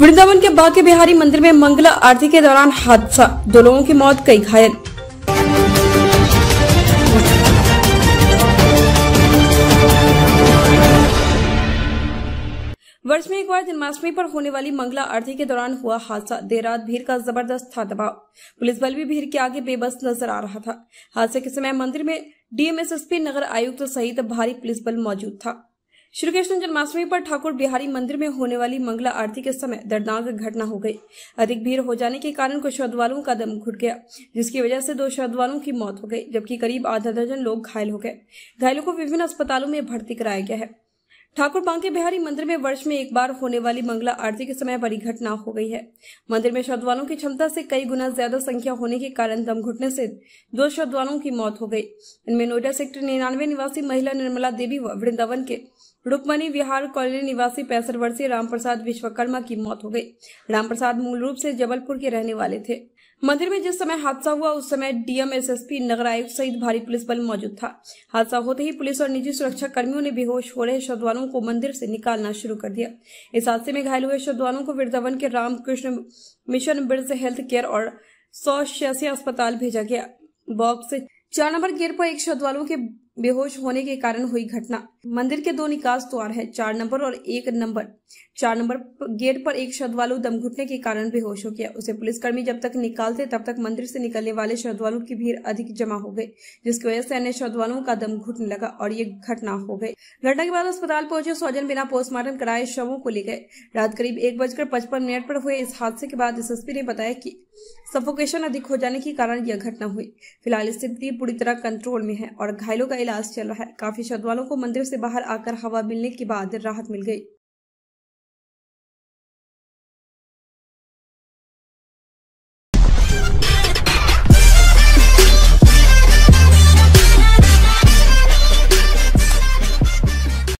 वृंदावन के बाके बिहारी मंदिर में मंगला आरती के दौरान हादसा दो लोगों की मौत कई घायल वर्ष में एक बार जन्माष्टमी पर होने वाली मंगला आरती के दौरान हुआ हादसा देर रात भीड़ का जबरदस्त था दबाव पुलिस बल भी भीड़ के आगे बेबस नजर आ रहा था हादसे के समय मंदिर में डीएमएसएसपी नगर आयुक्त तो सहित भारी पुलिस बल मौजूद था श्री कृष्ण जन्माष्टमी पर ठाकुर बिहारी मंदिर में होने वाली मंगला आरती के समय दर्दनाक घटना हो गई अधिक भीड़ हो जाने के कारण कुछ श्रद्धालुओं का दम घुट गया जिसकी वजह से दो श्रद्धालुओं की मौत हो गई जबकि करीब आधा दर्जन लोग घायल हो गए घायलों को विभिन्न अस्पतालों में भर्ती कराया गया है ठाकुर बांके बिहारी मंदिर में वर्ष में एक बार होने वाली मंगला आरती के समय बड़ी घटना हो गई है मंदिर में श्रद्धालुओं की क्षमता से कई गुना ज्यादा संख्या होने के कारण दम घुटने से दो श्रद्धालुओं की मौत हो गई इनमें नोएडा सेक्टर निन्यानवे निवासी महिला निर्मला देवी व वृंदावन के रुकमणी विहार कॉलोनी निवासी पैंसठ वर्षीय राम प्रसाद विश्वकर्मा की मौत हो गई राम प्रसाद मूल रूप से जबलपुर के रहने वाले थे मंदिर में जिस समय हादसा हुआ उस समय डीएम एसएसपी नगर आयुक्त सहित भारी पुलिस बल मौजूद था हादसा होते ही पुलिस और निजी सुरक्षा कर्मियों ने बेहोश हो रहे श्रद्धालुओं को मंदिर से निकालना शुरू कर दिया इस हादसे में घायल हुए श्रद्धालुओं को वृद्धावन के Ramakrishna mission Brij health care और सौ अस्पताल भेजा गया बॉक्स चार नंबर गेट पर एक श्रद्धालुओं के बेहोश होने के कारण हुई घटना मंदिर के दो निकास द्वार है चार नंबर और एक नंबर चार नंबर गेट पर एक श्रद्धालु दम घुटने के कारण बेहोश हो गया उसे पुलिसकर्मी जब तक निकालते तब तक मंदिर से निकलने वाले श्रद्धालु की भीड़ अधिक जमा हो गई जिसकी वजह से अन्य श्रद्धालुओं का दम घुटने लगा और ये घटना हो गई घटना के बाद अस्पताल पहुंचे सौजन बिना पोस्टमार्टम कराए शवों को ले गए रात करीब एक बजकर पचपन मिनट पर हुए इस हादसे के बाद एस ने बताया की सफोकेशन अधिक हो जाने के कारण यह घटना हुई फिलहाल स्थिति पूरी तरह कंट्रोल में है और घायलों का इलाज चल रहा है काफी श्रद्धालुओं को मंदिर से बाहर आकर हवा मिलने के बाद राहत मिल गई